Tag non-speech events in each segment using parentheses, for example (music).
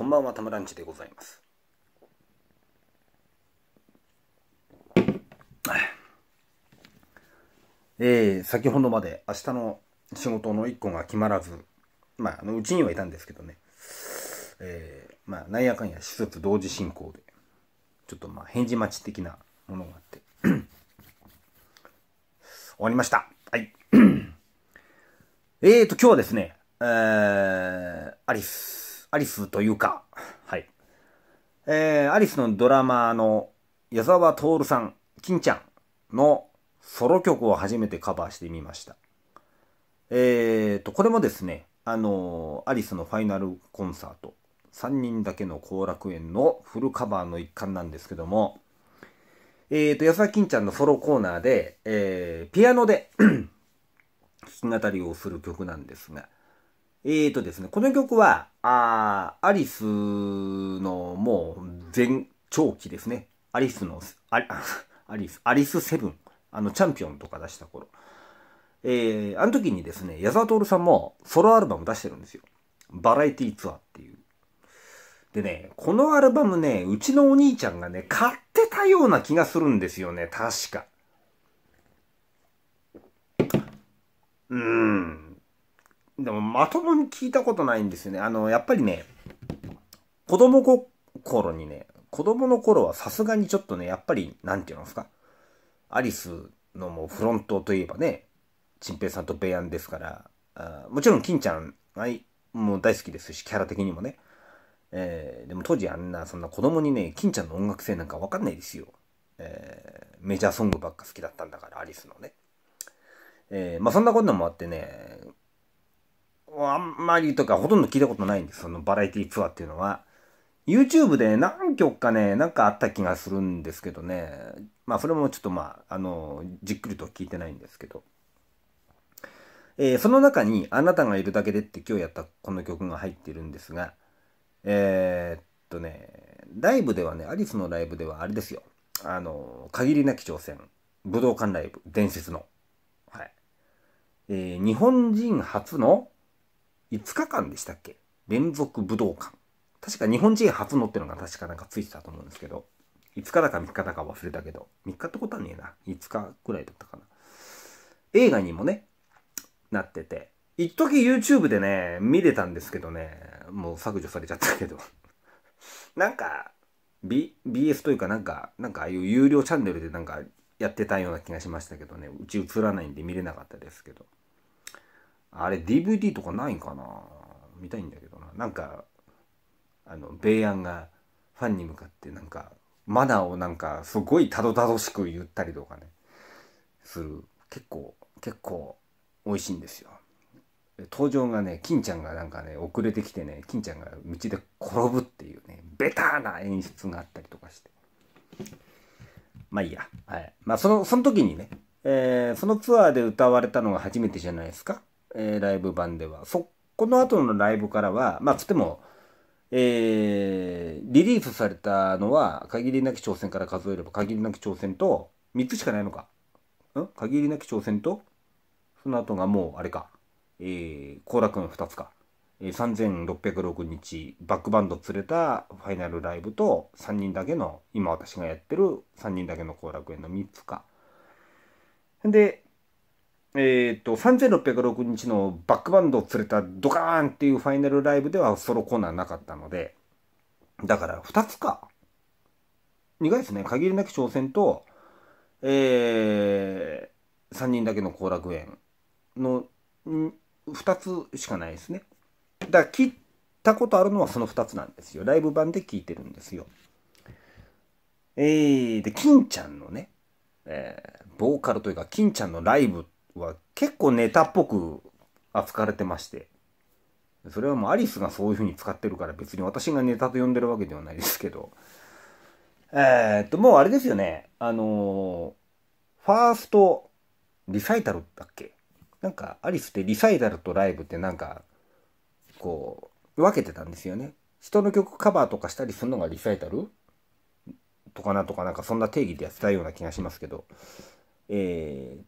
こんばんはたむらんちでございますえー、先ほどまで明日の仕事の1個が決まらずまああのうちにはいたんですけどねえー、まあなんやかんや手術同時進行でちょっとまあ返事待ち的なものがあって (coughs) 終わりましたはいえーと今日はですねえー、アリスアリスというか、はい。えー、アリスのドラマの矢沢徹さん、金ちゃんのソロ曲を初めてカバーしてみました。えーと、これもですね、あのー、アリスのファイナルコンサート、3人だけの後楽園のフルカバーの一環なんですけども、えーと、矢沢金ちゃんのソロコーナーで、えー、ピアノで (clears throat) 弾き語りをする曲なんですが、ええー、とですね、この曲は、あアリスのもう全長期ですね。アリスの、アリス、アリスセブン、あの、チャンピオンとか出した頃。えー、あの時にですね、矢沢徹さんもソロアルバム出してるんですよ。バラエティツアーっていう。でね、このアルバムね、うちのお兄ちゃんがね、買ってたような気がするんですよね、確か。うーん。でもまともに聞いたことないんですよね。あの、やっぱりね、子供心にね、子供の頃はさすがにちょっとね、やっぱり、なんて言うんですか。アリスのもうフロントといえばね、チンペイさんとベアンですから、あもちろんンちゃん、はい、もう大好きですし、キャラ的にもね。えー、でも当時あんな、そんな子供にね、金ちゃんの音楽性なんかわかんないですよ。えー、メジャーソングばっか好きだったんだから、アリスのね。えー、まあそんなこともあってね、あんまりとかほとんど聞いたことないんです、そのバラエティツアーっていうのは。YouTube で何曲かね、なんかあった気がするんですけどね。まあそれもちょっとまあ、あの、じっくりと聞いてないんですけど。えー、その中にあなたがいるだけでって今日やったこの曲が入ってるんですが、えー、っとね、ライブではね、アリスのライブではあれですよ。あの、限りなき挑戦。武道館ライブ、伝説の。はい。えー、日本人初の5日間でしたっけ連続武道館。確か日本人初のってのが確かなんかついてたと思うんですけど、5日だか3日だか忘れたけど、3日ってことはねえな。5日くらいだったかな。映画にもね、なってて、一時 YouTube でね、見れたんですけどね、もう削除されちゃったけど。なんか、B、BS というかなんか、なんかああいう有料チャンネルでなんかやってたような気がしましたけどね、うち映らないんで見れなかったですけど。あれ DVD とかないんかな見たいんだけどな。なんか、あの、ベイアンがファンに向かってなんか、マナーをなんかすごいたどたどしく言ったりとかね、する。結構、結構美味しいんですよ。登場がね、金ちゃんがなんかね、遅れてきてね、金ちゃんが道で転ぶっていうね、ベターな演出があったりとかして。まあいいや。はい。まあその、その時にね、えー、そのツアーで歌われたのが初めてじゃないですか。えー、ライブ版では。そ、この後のライブからは、まあ、つっても、えー、リリースされたのは、限りなき挑戦から数えれば、限りなき挑戦と、3つしかないのか。ん限りなき挑戦と、その後がもう、あれか。えー、後楽園2つか。え3606日、バックバンド連れたファイナルライブと、3人だけの、今私がやってる3人だけの後楽園の3つか。で、えっ、ー、と、3606日のバックバンドを連れたドカーンっていうファイナルライブではソロコーナーなかったので、だから2つか。苦いですね。限りなき挑戦と、えー、3人だけの後楽園の2つしかないですね。だから切ったことあるのはその2つなんですよ。ライブ版で聞いてるんですよ。えー、で、金ちゃんのね、えー、ボーカルというか、金ちゃんのライブっては結構ネタっぽく扱われてまして。それはもうアリスがそういう風に使ってるから別に私がネタと呼んでるわけではないですけど。えー、っと、もうあれですよね。あのー、ファーストリサイタルだっけなんかアリスってリサイタルとライブってなんか、こう、分けてたんですよね。人の曲カバーとかしたりするのがリサイタルとかなとかなんかそんな定義でやってたような気がしますけど。えー、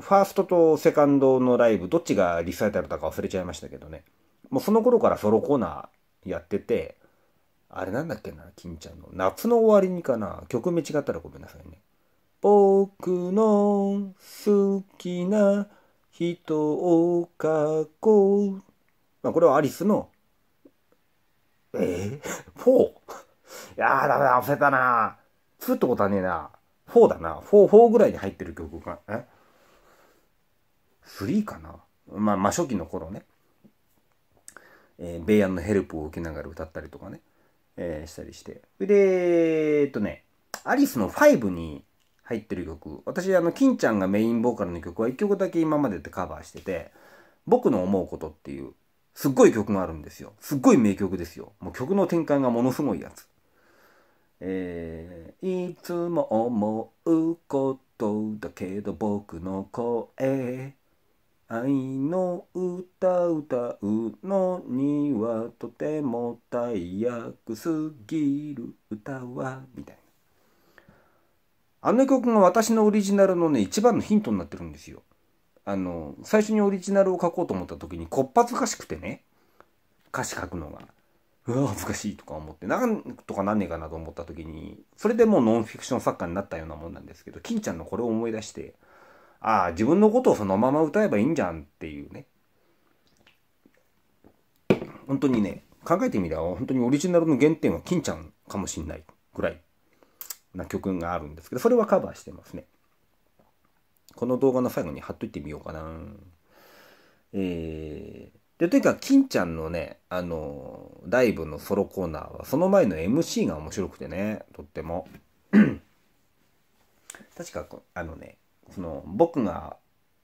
ファーストとセカンドのライブ、どっちがリサイタルだか忘れちゃいましたけどね。もうその頃からソロコーナーやってて、あれなんだっけな、金ちゃんの。夏の終わりにかな。曲名違ったらごめんなさいね。僕の好きな人を書こう。まあ、これはアリスの、えー、4? いやー、だめだ、忘れたな2ってことはねえな。4だな。4、4ぐらいに入ってる曲が、え3かなまあ、初期の頃ね、えー、米安のヘルプを受けながら歌ったりとかね、えー、したりして。で、えっとね、アリスの5に入ってる曲、私、あの、金ちゃんがメインボーカルの曲は1曲だけ今までってカバーしてて、僕の思うことっていう、すっごい曲があるんですよ。すっごい名曲ですよ。もう曲の展開がものすごいやつ。えー、いつも思うことだけど僕の声愛の歌歌うのにはとても大役すぎる歌はみたいなあの曲が私のオリジナルのね一番のヒントになってるんですよあの最初にオリジナルを書こうと思った時にこっぱずかしくてね歌詞書くのがうわ恥ずかしいとか思ってなんとかなんねえかなと思った時にそれでもうノンフィクション作家になったようなもんなんですけど金ちゃんのこれを思い出して「ああ、自分のことをそのまま歌えばいいんじゃんっていうね。本当にね、考えてみれば本当にオリジナルの原点は金ちゃんかもしんないぐらいな曲があるんですけど、それはカバーしてますね。この動画の最後に貼っといてみようかな。えー、で、とにかく金ちゃんのね、あの、ライブのソロコーナーは、その前の MC が面白くてね、とっても。(clears throat) 確か、あのね、その僕が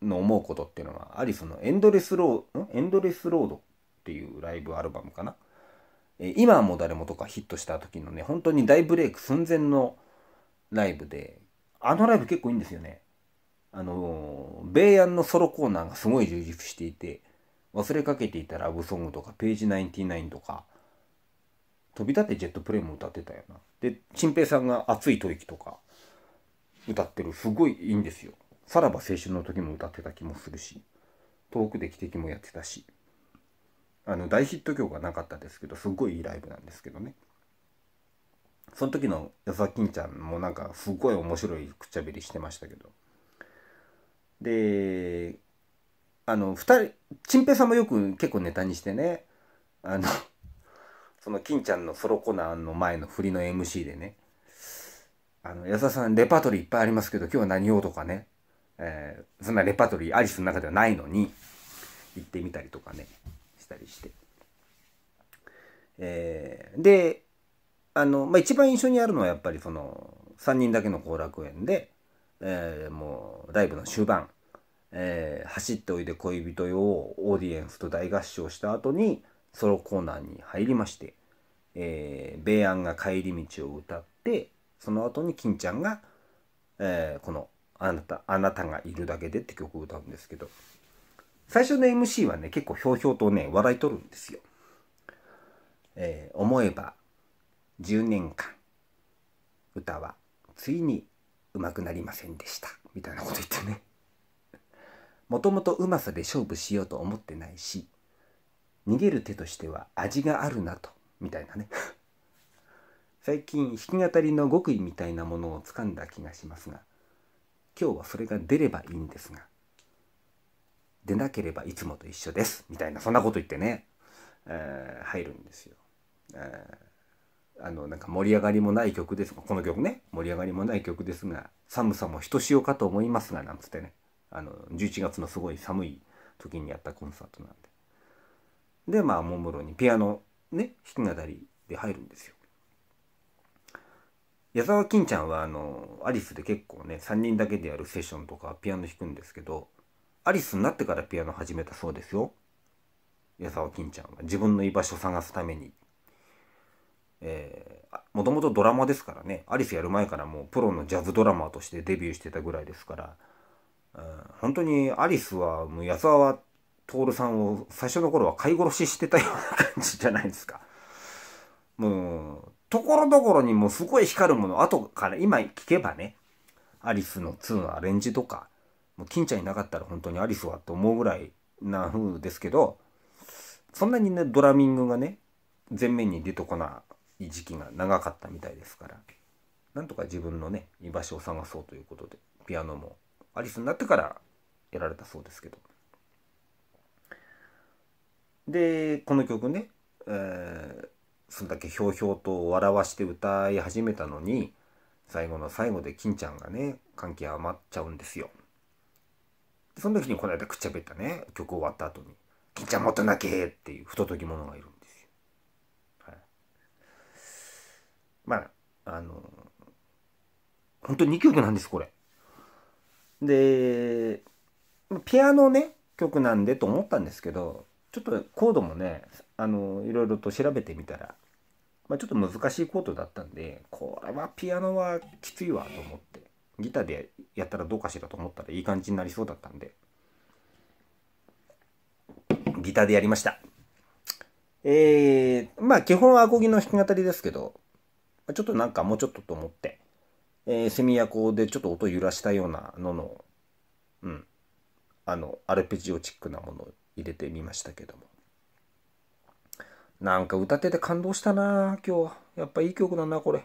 の思うことっていうのはアリスのエンドレスロード「エンドレスロード」っていうライブアルバムかな「え今はもう誰も」とかヒットした時のね本当に大ブレイク寸前のライブであのライブ結構いいんですよねあの米安のソロコーナーがすごい充実していて忘れかけていたラブソングとかページ99とか飛び立ってジェットプレイも歌ってたよなでぺ平さんが熱い吐息とか歌ってるすごいいいんですよさらば青春の時も歌ってた気もするし遠くで汽笛もやってたしあの大ヒット曲がなかったですけどすごいいいライブなんですけどねその時の矢沢金ちゃんもなんかすごい面白いくっちゃべりしてましたけどであの2人ちんぺいさんもよく結構ネタにしてねあのその金ちゃんのソロコナンの前の振りの MC でねあの、安田さん、レパートリーいっぱいありますけど、今日は何をとかね、えー、そんなレパートリー、アリスの中ではないのに、行ってみたりとかね、したりして。えー、で、あの、まあ、一番印象にあるのはやっぱりその、3人だけの後楽園で、えー、もう、ライブの終盤、えー、走っておいで恋人よオーディエンスと大合唱した後に、ソロコーナーに入りまして、えー、米安が帰り道を歌って、その後に金ちゃんが、えー、このあなた「あなたがいるだけで」って曲を歌うんですけど最初の MC はね結構ひょうひょうとね笑いとるんですよ。えー、思えば10年間歌はついにうまくなりませんでしたみたいなこと言ってね (laughs) もともとうまさで勝負しようと思ってないし逃げる手としては味があるなとみたいなね最近弾き語りの極意みたいなものをつかんだ気がしますが今日はそれが出ればいいんですが出なければいつもと一緒ですみたいなそんなこと言ってね、えー、入るんですよ。えー、あのなんか盛り上がりもない曲ですがこの曲ね盛り上がりもない曲ですが寒さもひとしおかと思いますがなんつってねあの11月のすごい寒い時にやったコンサートなんで。でまあももろにピアノね弾き語りで入るんですよ。矢沢金ちゃんはあのアリスで結構ね3人だけでやるセッションとかピアノ弾くんですけどアリスになってからピアノ始めたそうですよ矢沢金ちゃんは自分の居場所探すためにえもともとドラマですからねアリスやる前からもうプロのジャズドラマーとしてデビューしてたぐらいですから、うん、本当にアリスはもう矢沢徹さんを最初の頃は飼い殺ししてたような感じじゃないですかもうところどころにもうすごい光るもの、後から今聞けばね、アリスの2のアレンジとか、もう金ちゃんいなかったら本当にアリスはって思うぐらいな風ですけど、そんなにね、ドラミングがね、前面に出てこない時期が長かったみたいですから、なんとか自分のね、居場所を探そうということで、ピアノもアリスになってからやられたそうですけど。で、この曲ね、えーそんだけひょうひょうと笑わして歌い始めたのに最後の最後で金ちゃんがね関係余っちゃうんですよ。その時にこの間くっちゃべったね曲終わった後に「金ちゃんもっと泣け!」っていう不届き者がいるんですよ。はい、まああの本当に2曲なんですこれ。でピアノね曲なんでと思ったんですけどちょっとコードもねあのいろいろと調べてみたら、まあ、ちょっと難しいコードだったんでこれはピアノはきついわと思ってギターでやったらどうかしらと思ったらいい感じになりそうだったんでギターでやりましたえー、まあ基本はアコギの弾き語りですけどちょっとなんかもうちょっとと思って、えー、セミアコでちょっと音揺らしたようなののうんあのアルペジオチックなものを入れてみましたけどもなんか歌ってて感動したな今日やっぱいい曲だなこれ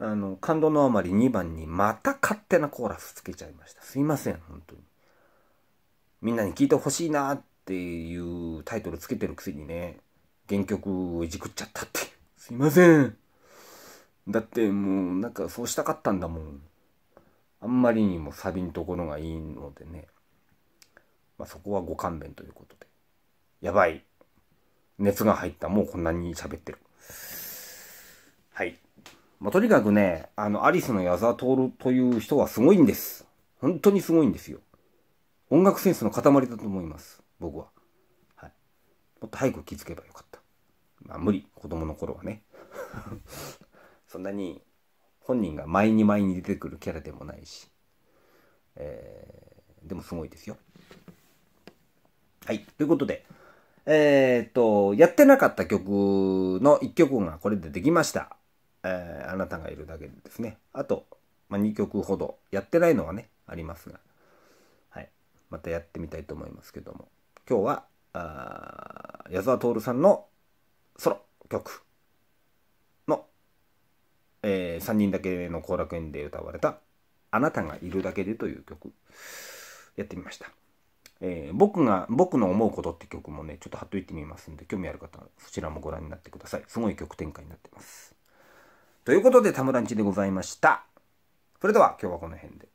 あの感動のあまり2番にまた勝手なコーラスつけちゃいましたすいません本当にみんなに聞いてほしいなっていうタイトルつけてるくせにね原曲をいじくっちゃったってすいませんだってもうなんかそうしたかったんだもんあんまりにもサビんところがいいのでねまあ、そこはご勘弁ということで。やばい。熱が入った。もうこんなに喋ってる。はい。まあ、とにかくね、あの、アリスの矢沢徹という人はすごいんです。本当にすごいんですよ。音楽センスの塊だと思います。僕は。はい。もっと早く気づけばよかった。まあ、無理。子供の頃はね。(laughs) そんなに本人が前に前に出てくるキャラでもないし。えー、でもすごいですよ。はい。ということで、えー、っと、やってなかった曲の1曲がこれでできました。えー、あなたがいるだけでですね。あと、まあ、2曲ほどやってないのはね、ありますが。はい。またやってみたいと思いますけども。今日は、あ矢沢徹さんのソロ曲の、えー、3人だけの後楽園で歌われた「あなたがいるだけで」という曲やってみました。えー、僕が、僕の思うことって曲もね、ちょっと貼っといてみますんで、興味ある方はそちらもご覧になってください。すごい曲展開になってます。ということで、タムラんちでございました。それでは今日はこの辺で。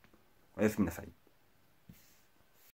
おやすみなさい。